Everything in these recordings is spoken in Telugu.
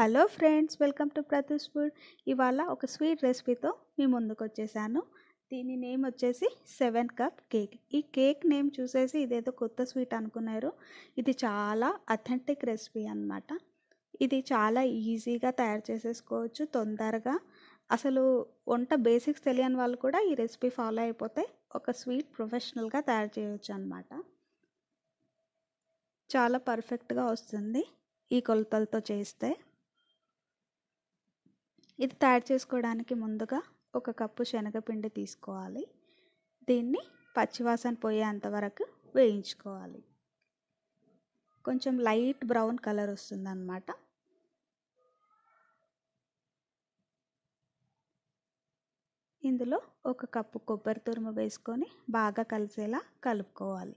hello friends welcome to Prathu's food ఇవాళ ఒక స్వీట్ రెసిపీతో మీ ముందుకు వచ్చేసాను దీని నేమ్ వచ్చేసి సెవెన్ కప్ కేక్ ఈ కేక్ నేమ్ చూసేసి ఇదేదో కొత్త స్వీట్ అనుకున్నారు ఇది చాలా అథెంటిక్ రెసిపీ అనమాట ఇది చాలా ఈజీగా తయారు చేసేసుకోవచ్చు తొందరగా అసలు వంట బేసిక్స్ తెలియని వాళ్ళు కూడా ఈ రెసిపీ ఫాలో అయిపోతే ఒక స్వీట్ ప్రొఫెషనల్గా తయారు చేయవచ్చు అనమాట చాలా పర్ఫెక్ట్గా వస్తుంది ఈ కొలతలతో చేస్తే ఇది తయారు చేసుకోవడానికి ముందుగా ఒక కప్పు శనగపిండి తీసుకోవాలి దీన్ని పచ్చివాసన పోయేంతవరకు వేయించుకోవాలి కొంచెం లైట్ బ్రౌన్ కలర్ వస్తుందన్నమాట ఇందులో ఒక కప్పు కొబ్బరి తురుము వేసుకొని బాగా కలిసేలా కలుపుకోవాలి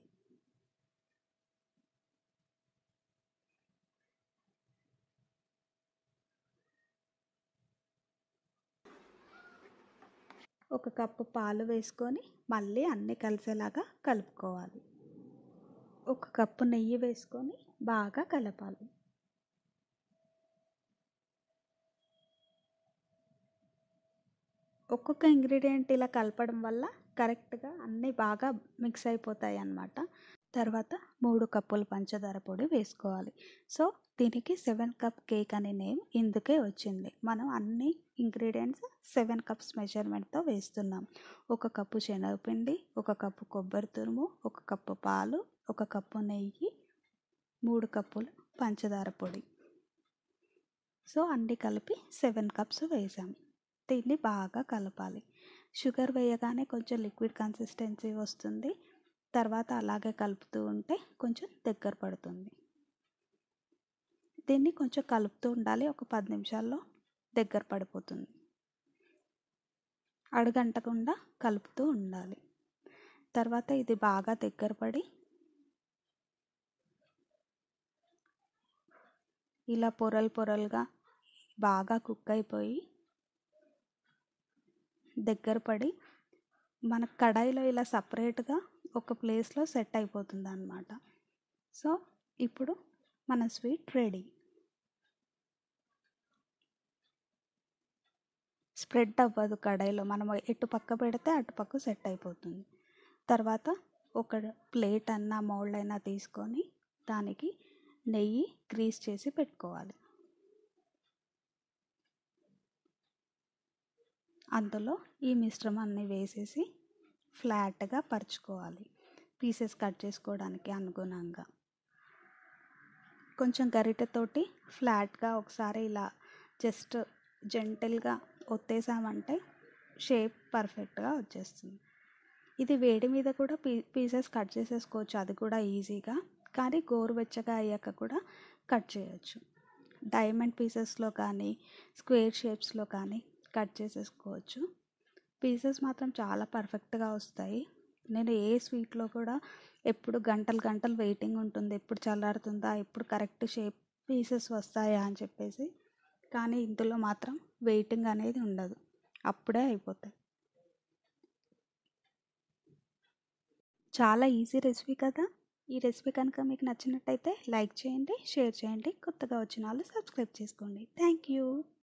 ఒక కప్పు పాలు వేసుకొని మళ్ళీ అన్నీ కలిసేలాగా కలుపుకోవాలి ఒక కప్పు నెయ్యి వేసుకొని బాగా కలపాలి ఒక్కొక్క ఇంగ్రీడియంట్ ఇలా కలపడం వల్ల కరెక్ట్గా అన్నీ బాగా మిక్స్ అయిపోతాయి అన్నమాట తర్వాత మూడు కప్పులు పంచదార పొడి వేసుకోవాలి సో దీనికి సెవెన్ కప్ కేక్ అనే నేమ్ ఇందుకే వచ్చింది మనం అన్ని ఇంగ్రీడియంట్స్ సెవెన్ కప్స్ మెజర్మెంట్తో వేస్తున్నాం ఒక కప్పు శనగపిండి ఒక కప్పు కొబ్బరి తురుము ఒక కప్పు పాలు ఒక కప్పు నెయ్యి మూడు కప్పులు పంచదార పొడి సో అన్నీ కలిపి సెవెన్ కప్స్ వేసాం దీన్ని బాగా కలపాలి షుగర్ వేయగానే కొంచెం లిక్విడ్ కన్సిస్టెన్సీ వస్తుంది తర్వాత అలాగే కలుపుతూ ఉంటే కొంచెం దగ్గర పడుతుంది దీన్ని కొంచెం కలుపుతూ ఉండాలి ఒక పది నిమిషాల్లో దగ్గర పడిపోతుంది అడుగంటకుండా కలుపుతూ ఉండాలి తర్వాత ఇది బాగా దగ్గర పడి ఇలా పొరలు పొరలుగా బాగా కుక్ అయిపోయి దగ్గర పడి మన కడాయిలో ఇలా సపరేట్గా ఒక ప్లేస్లో సెట్ అయిపోతుంది అన్నమాట సో ఇప్పుడు మన స్వీట్ రెడీ స్ప్రెడ్ అవ్వదు కడాయిలో మనం ఎటు పక్క పెడితే అటు పక్క సెట్ అయిపోతుంది తర్వాత ఒక ప్లేట్ అన్న మౌల్డ్ అయినా తీసుకొని దానికి నెయ్యి గ్రీస్ చేసి పెట్టుకోవాలి అందులో ఈ మిశ్రమాన్ని వేసేసి ఫ్లాట్గా పరుచుకోవాలి పీసెస్ కట్ చేసుకోవడానికి అనుగుణంగా కొంచెం గరిటెతోటి ఫ్లాట్గా ఒకసారి ఇలా జస్ట్ జెంటల్గా ఒత్తేసామంటే షేప్ పర్ఫెక్ట్గా వచ్చేస్తుంది ఇది వేడి మీద కూడా పీ పీసెస్ కట్ చేసేసుకోవచ్చు అది కూడా ఈజీగా కానీ గోరువెచ్చగా అయ్యాక కూడా కట్ చేయొచ్చు డైమండ్ పీసెస్లో కానీ స్క్వేర్ షేప్స్లో కానీ కట్ చేసేసుకోవచ్చు పీసెస్ మాత్రం చాలా పర్ఫెక్ట్గా వస్తాయి నేను ఏ స్వీట్లో కూడా ఎప్పుడు గంటలు గంటలు వెయిటింగ్ ఉంటుంది ఎప్పుడు చల్లారుతుందా ఎప్పుడు కరెక్ట్ షేప్ పీసెస్ వస్తాయా అని చెప్పేసి కానీ ఇందులో మాత్రం వెయిటింగ్ అనేది ఉండదు అప్పుడే అయిపోతాయి చాలా ఈజీ రెసిపీ కదా ఈ రెసిపీ కనుక మీకు నచ్చినట్టయితే లైక్ చేయండి షేర్ చేయండి కొత్తగా వచ్చిన వాళ్ళు సబ్స్క్రైబ్ చేసుకోండి థ్యాంక్ యూ